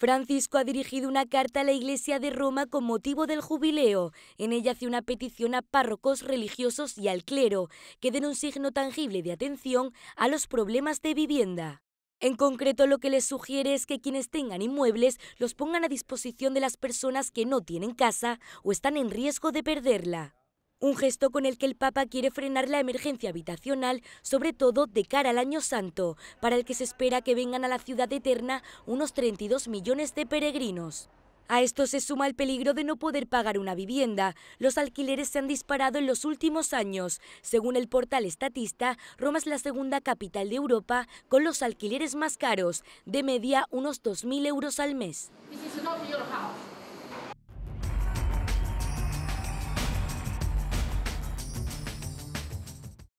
Francisco ha dirigido una carta a la Iglesia de Roma con motivo del jubileo. En ella hace una petición a párrocos religiosos y al clero, que den un signo tangible de atención a los problemas de vivienda. En concreto, lo que les sugiere es que quienes tengan inmuebles los pongan a disposición de las personas que no tienen casa o están en riesgo de perderla. Un gesto con el que el Papa quiere frenar la emergencia habitacional, sobre todo de cara al Año Santo, para el que se espera que vengan a la ciudad eterna unos 32 millones de peregrinos. A esto se suma el peligro de no poder pagar una vivienda. Los alquileres se han disparado en los últimos años. Según el portal estatista, Roma es la segunda capital de Europa con los alquileres más caros, de media unos 2.000 euros al mes.